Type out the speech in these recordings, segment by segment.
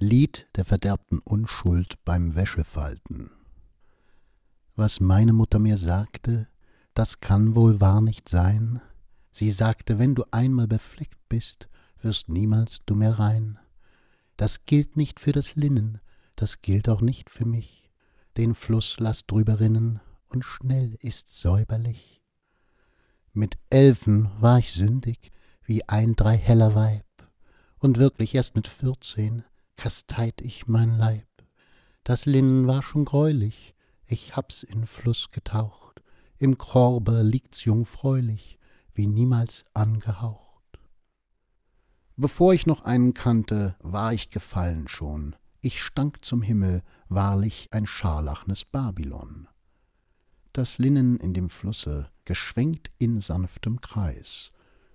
Lied der verderbten Unschuld beim Wäschefalten. Was meine Mutter mir sagte, das kann wohl wahr nicht sein. Sie sagte, wenn du einmal befleckt bist, wirst niemals du mehr rein. Das gilt nicht für das Linnen, das gilt auch nicht für mich. Den Fluss lass drüber rinnen, und schnell ist's säuberlich. Mit elfen war ich sündig, wie ein Weib, und wirklich erst mit vierzehn kasteit ich mein Leib. Das Linnen war schon gräulich, ich hab's in Fluss getaucht, im Korbe liegt's jungfräulich, wie niemals angehaucht. Bevor ich noch einen kannte, war ich gefallen schon, ich stank zum Himmel, wahrlich ein scharlachnes Babylon. Das Linnen in dem Flusse, geschwenkt in sanftem Kreis,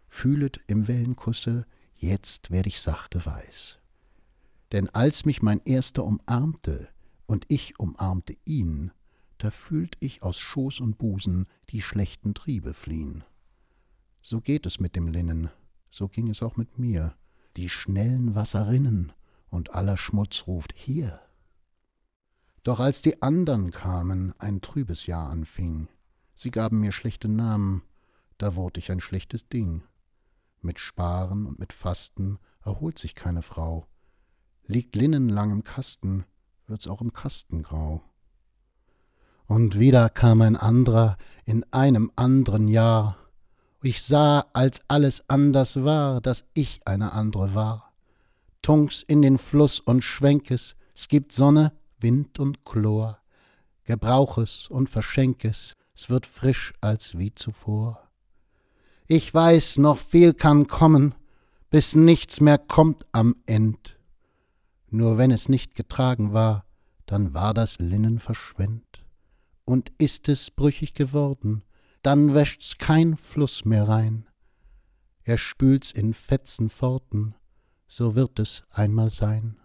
fühlet im Wellenkusse, jetzt werd ich sachte weiß. Denn als mich mein Erster umarmte und ich umarmte ihn, da fühlt ich aus Schoß und Busen die schlechten Triebe fliehen. So geht es mit dem Linnen, so ging es auch mit mir. Die schnellen Wasser rinnen und aller Schmutz ruft hier. Doch als die andern kamen, ein trübes Jahr anfing. Sie gaben mir schlechte Namen, da wurde ich ein schlechtes Ding. Mit Sparen und mit Fasten erholt sich keine Frau, Liegt Linnen lang im Kasten, wird's auch im Kasten grau. Und wieder kam ein anderer in einem anderen Jahr. Ich sah, als alles anders war, dass ich eine andere war. Tunks in den Fluss und Schwenkes, es gibt Sonne, Wind und Chlor. Gebrauch es und verschenk es, es wird frisch als wie zuvor. Ich weiß, noch viel kann kommen, bis nichts mehr kommt am End nur wenn es nicht getragen war, dann war das Linnen verschwend. Und ist es brüchig geworden, dann wäscht's kein Fluss mehr rein. Er spült's in Fetzen forten, so wird es einmal sein.